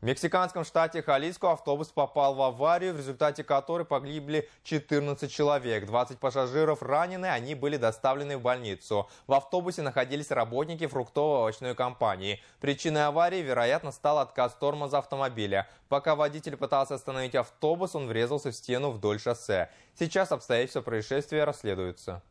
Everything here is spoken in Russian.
В мексиканском штате Халиско автобус попал в аварию, в результате которой погибли 14 человек. 20 пассажиров ранены, они были доставлены в больницу. В автобусе находились работники фруктово-овощной компании. Причиной аварии, вероятно, стал отказ тормоза автомобиля. Пока водитель пытался остановить автобус, он врезался в стену вдоль шоссе. Сейчас обстоятельства происшествия расследуются.